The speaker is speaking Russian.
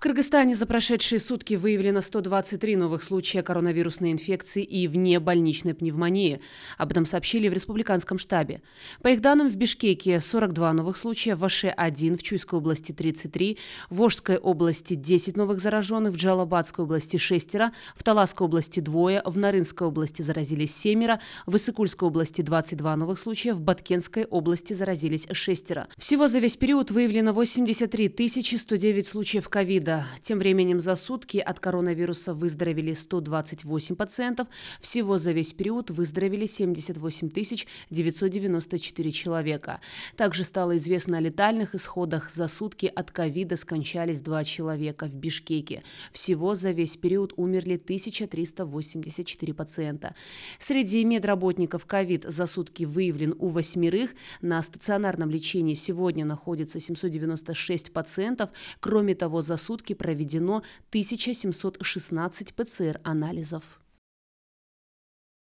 В Кыргызстане за прошедшие сутки выявлено 123 новых случая коронавирусной инфекции и вне больничной пневмонии. Об этом сообщили в республиканском штабе. По их данным, в Бишкеке 42 новых случая, в Аше-1, в Чуйской области 33, в Ожской области 10 новых зараженных, в Джалабадской области 6, в Таласской области 2, в Нарынской области заразились 7, в Исыкульской области 22 новых случая, в Баткенской области заразились 6. Всего за весь период выявлено 83 109 случаев ковида года. Тем временем за сутки от коронавируса выздоровели 128 пациентов. Всего за весь период выздоровели 78 994 человека. Также стало известно о летальных исходах. За сутки от ковида скончались два человека в Бишкеке. Всего за весь период умерли 1384 пациента. Среди медработников ковид за сутки выявлен у восьмерых. На стационарном лечении сегодня находится 796 пациентов. Кроме того, за сутки сутки проведено 1716 ПЦР-анализов.